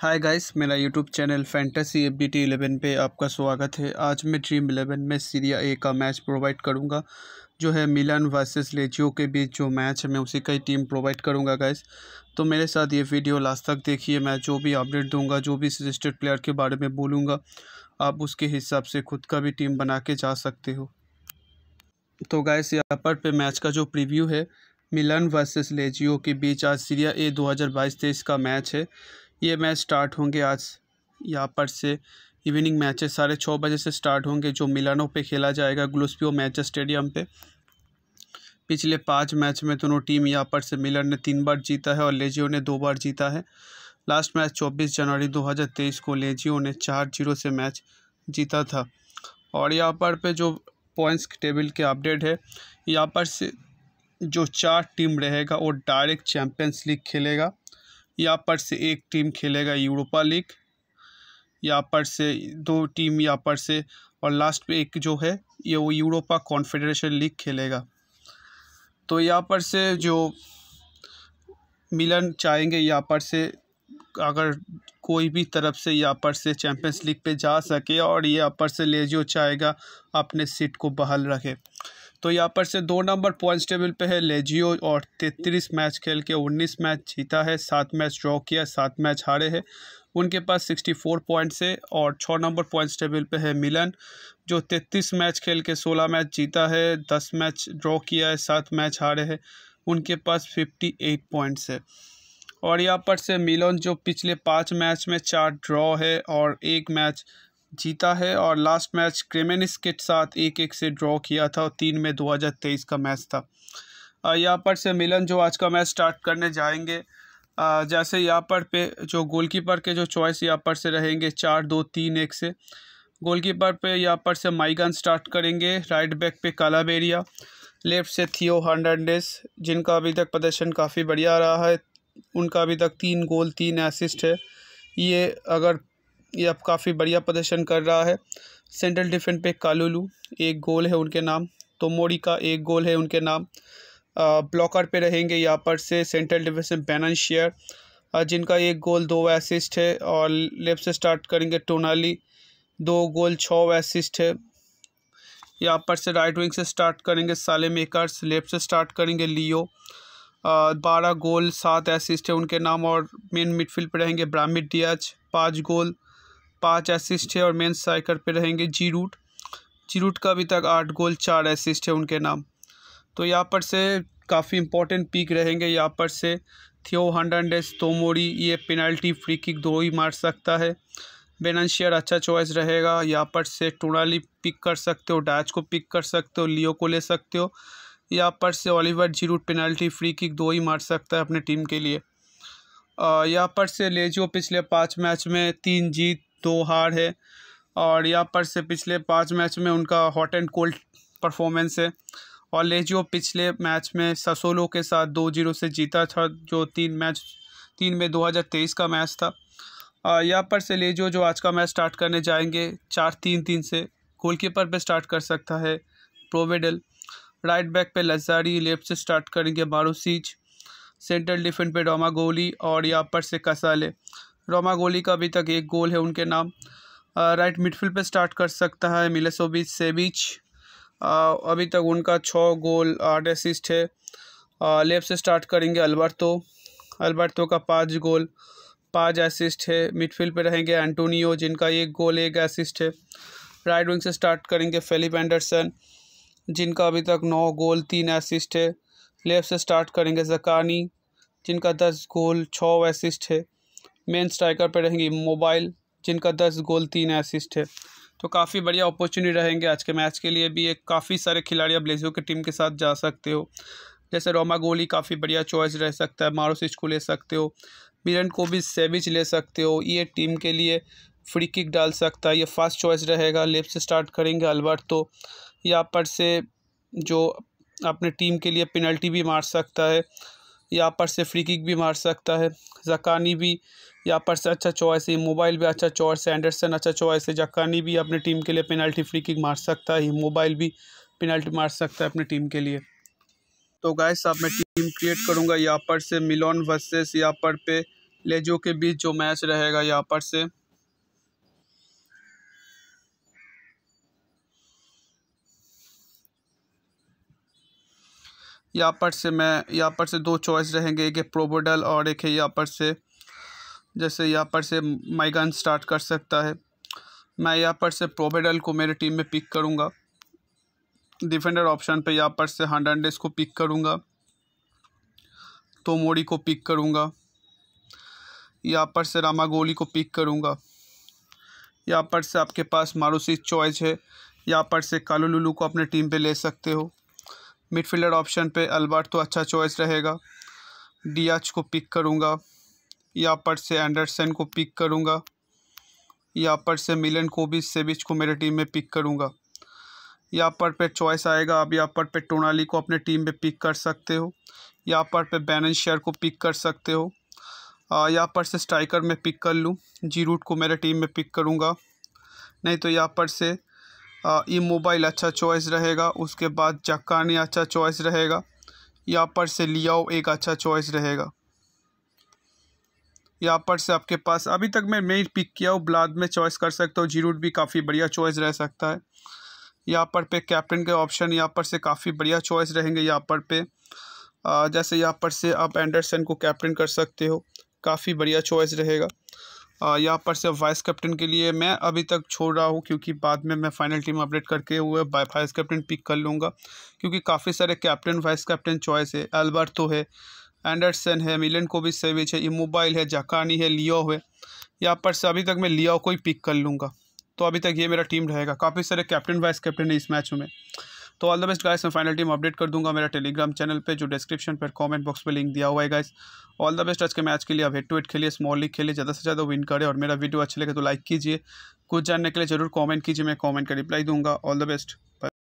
हाय guys मेरा YouTube channel fantasy F D T eleven पर आपका स्वागत है आज मैं ड्रीम इलेवन में सीरिया ए का मैच प्रोवाइड करूंगा जो है मिलान वर्सेस लेजियो के बीच जो मैच है मैं उसी का ही टीम प्रोवाइड करूंगा गाइस तो मेरे साथ ये वीडियो लास्ट तक देखिए मैं जो भी अपडेट दूंगा जो भी सजेस्टेड प्लेयर के बारे में बोलूँगा आप उसके हिसाब से खुद का भी टीम बना के जा सकते हो तो गाइस यहाँ पर पे मैच का जो प्रिव्यू है मिलन वर्सेस लेजियो के बीच आज सीरिया ए बाईस तेईस का मैच है ये मैच स्टार्ट होंगे आज यहाँ पर से इवनिंग मैचेस साढ़े छः बजे से स्टार्ट होंगे जो मिलानों पे खेला जाएगा ग्लूसपियो मैच स्टेडियम पे पिछले पाँच मैच में दोनों टीम यहाँ पर से मिलन ने तीन बार जीता है और लेजियो ने दो बार जीता है लास्ट मैच 24 जनवरी 2023 को लेजियो ने चार जीरो से मैच जीता था और यहाँ पर पे जो पॉइंट्स टेबल के अपडेट है यहाँ पर से जो चार टीम रहेगा वो डायरेक्ट चैम्पियंस लीग खेलेगा यहाँ पर से एक टीम खेलेगा यूरोपा लीग यहाँ पर से दो टीम यहाँ पर से और लास्ट में एक जो है ये वो यूरोपा कॉन्फेडरेशन लीग खेलेगा तो यहाँ पर से जो मिलन चाहेंगे यहाँ पर से अगर कोई भी तरफ से यहाँ पर से चैम्पियंस लीग पे जा सके और यहाँ पर से लेजियो चाहेगा अपने सीट को बहाल रखे तो यहाँ पर से दो नंबर पॉइंट्स टेबल पे है लेजियो और तैतीस मैच खेल के उन्नीस मैच जीता है सात मैच ड्रॉ किया सात मैच हारे है उनके पास सिक्सटी फोर पॉइंट्स है और छः नंबर पॉइंट्स टेबल पे है मिलन जो तैतीस मैच खेल के सोलह मैच जीता है दस मैच ड्रॉ किया है सात मैच हारे है उनके पास फिफ्टी एट पॉइंट्स है और यहाँ पर से मिलन जो पिछले पाँच मैच में चार ड्रॉ है और एक मैच जीता है और लास्ट मैच क्रेमेनिस के साथ एक एक से ड्रॉ किया था और तीन में 2023 का मैच था यहाँ पर से मिलन जो आज का मैच स्टार्ट करने जाएंगे जैसे यहाँ पर पे जो गोलकीपर के जो चॉइस यहाँ पर से रहेंगे चार दो तीन एक से गोलकीपर पे यहाँ पर से माइगन स्टार्ट करेंगे राइट बैक पे कालाबेरिया लेफ्ट से थियो हर्नडेस जिनका अभी तक प्रदर्शन काफ़ी बढ़िया रहा है उनका अभी तक तीन गोल तीन असिस्ट है ये अगर ये अब काफ़ी बढ़िया प्रदर्शन कर रहा है सेंट्रल डिफेंस पे कालुलू एक गोल है उनके नाम तोमोड़ी का एक गोल है उनके नाम ब्लॉकर पे रहेंगे यहाँ पर से सेंट्रल डिफेंस में बैनन शेयर जिनका एक गोल दो एसिस्ट है और लेफ्ट से स्टार्ट करेंगे टोनाली दो गोल छः असिस्ट है यहाँ पर से राइट विंग से स्टार्ट करेंगे साले मेकर्स लेफ्ट से स्टार्ट करेंगे लियो बारह गोल सात एसिस्ट है उनके नाम और मेन मिडफील्ड पर रहेंगे ब्रामिड डियाज पाँच गोल पाँच असिस्ट है और मेन स्ट्राइकर पे रहेंगे जी रूट जी रूट का अभी तक आठ गोल चार असिस्ट है उनके नाम तो यहाँ पर से काफ़ी इंपॉर्टेंट पिक रहेंगे यहाँ पर से थियो हंड्रेस तोमोरी ये पेनल्टी फ्री किक दो ही मार सकता है बेनशियर अच्छा चॉइस रहेगा यहाँ पर से टोनाली पिक कर सकते हो डैच को पिक कर सकते हो लियो को ले सकते हो यहाँ पर से Olivier Giroud penalty free kick दो ही मार सकता है अपने टीम के लिए यहाँ पर से लेजियो पिछले पाँच मैच में तीन जीत दो हार है और यहाँ पर से पिछले पाँच मैच में उनका हॉट एंड कोल्ड परफॉर्मेंस है और लेजियो पिछले मैच में ससोलो के साथ दो जीरो से जीता था जो तीन मैच तीन में दो हज़ार तेईस का मैच था यहाँ पर से लेजियो जो आज का मैच स्टार्ट करने जाएंगे चार तीन तीन से गोलकीपर पर स्टार्ट कर सकता है प्रोवेडल राइट बैक पे लज्जारी लेफ्ट से स्टार्ट करेंगे मारूसीज सेंट्रल डिफेंस पे डोमा गोली और यहाँ पर से कसाले रोमा गोली का अभी तक एक गोल है उनके नाम राइट मिडफील्ड पे स्टार्ट कर सकता है मिलेसोबिच सेबिच अभी तक उनका छः गोल आठ असिस्ट है लेफ्ट से स्टार्ट करेंगे अल्बर्टो अल्बर्टो का पाँच गोल पाँच असिस्ट है मिडफील्ड पे रहेंगे एंटोनियो जिनका एक गोल एक असिस्ट है राइट विंग से स्टार्ट करेंगे फेलिप एंडरसन जिनका अभी तक नौ गोल तीन असिस्ट है लेफ्ट से स्टार्ट करेंगे जकानी जिनका दस गोल छः असिस्ट है मेन स्ट्राइकर पे रहेंगी मोबाइल जिनका दस गोल तीन असिस्ट है तो काफ़ी बढ़िया अपॉर्चुनिटी रहेंगे आज के मैच के लिए भी एक काफ़ी सारे खिलाड़ी आप ब्लेजो की टीम के साथ जा सकते हो जैसे रोमा गोली काफ़ी बढ़िया चॉइस रह सकता है मारोसिच को ले सकते हो मिरन को भी सेविच ले सकते हो ये टीम के लिए फ्री किक डाल सकता है ये फास्ट चॉइस रहेगा लेफ्ट से स्टार्ट करेंगे अलबर्ट तो यहाँ पर से जो अपने टीम के लिए पेनल्टी भी मार सकता है यहाँ पर से फ्री किक भी मार सकता है जकानी भी यहाँ पर से अच्छा चॉइस है मोबाइल भी अच्छा चॉइस है एंडरसन अच्छा चॉइस है जकानी भी अपने टीम के लिए पेनल्टी फ्री किक मार सकता है मोबाइल भी पेनल्टी मार सकता है अपनी टीम के लिए तो गाय साहब मैं टीम क्रिएट करूँगा यहाँ पर से मिलोन वर्सेस यहाँ पर पे लेजो के बीच जो मैच रहेगा यहाँ पर से यहाँ पर से मैं यहाँ पर से दो चॉइस रहेंगे एक है प्रोबोडल और एक है यहाँ पर से जैसे यहाँ पर से माइगन स्टार्ट कर सकता है मैं यहाँ पर से प्रोबेडल को मेरे टीम में पिक करूँगा डिफेंडर ऑप्शन पे यहाँ पर से हंड्रेडेस को पिक करूँगा मोड़ी को पिक करूँगा यहाँ पर से रामागोली को पिक करूँगा यहाँ पर से आपके पास मारूसी चॉइस है यहाँ पर से कालू लुलू को अपने टीम पे ले सकते हो मिडफील्डर ऑप्शन पे अल्बर्ट तो अच्छा चॉइस रहेगा डियाज को पिक करूँगा या पर से एंडरसन को पिक करूँगा यहाँ पर से मिलन को भी सेविच को मेरे टीम में पिक करूँगा यहाँ पर पे चॉइस आएगा आप यहाँ पर पे टोनाली को अपने टीम में पिक कर सकते हो यहाँ पर पे बैनन शेयर को पिक कर सकते हो यहाँ पर से स्ट्राइकर में पिक कर लूँ जी रूट को मेरे टीम में पिक करूँगा नहीं तो यहाँ पर से ई मोबाइल अच्छा चॉइस रहेगा उसके बाद चक्कानी अच्छा चॉइस रहेगा यहाँ पर से लियाओ एक अच्छा चॉइस रहेगा यहाँ पर से आपके पास अभी तक मैं मेन पिक किया हूँ ब्लाद में चॉइस कर सकता हूँ जीरूट भी काफ़ी बढ़िया चॉइस रह सकता है यहाँ पर पे कैप्टन के ऑप्शन यहाँ पर से काफ़ी बढ़िया चॉइस रहेंगे यहाँ पर पे जैसे यहाँ पर से आप एंडरसन को कैप्टन कर सकते हो काफ़ी बढ़िया चॉइस रहेगा यहाँ पर से वाइस कैप्टन के लिए मैं अभी तक छोड़ रहा हूँ क्योंकि बाद में मैं फाइनल टीम अपडेट करके हुए वाइस कैप्टन पिक कर लूँगा क्योंकि काफ़ी सारे कैप्टन वाइस कैप्टन चॉइस है एल्बर्थो है एंडरसन है मिलन को भी सेविच है इमोबाइल है जाकानी है लियो है यहाँ पर से अभी तक मैं लियो को ही पिक कर लूँगा तो अभी तक ये मेरा टीम रहेगा काफ़ी सारे कैप्टन वाइस कैप्टन है इस मैच में तो ऑल द बेस्ट गाइस मैं फाइनल टीम अपडेट कर दूंगा मेरा टेलीग्राम चैनल पे जो डिस्क्रिप्शन पर कमेंट बॉक्स पे लिंक दिया हुआ है गाइस ऑल द बेस्ट आज के मैच के लिए अब हेड टू हेड खेलिए स्मॉल लीग खेलिए ज़्यादा से ज़्यादा विन करें और मेरा वीडियो अच्छा लगे तो लाइक कीजिए कुछ जानने के लिए जरूर कॉमेंट कीजिए मैं कॉमेंट का रिप्लाई दूंगा ऑल द बेस्ट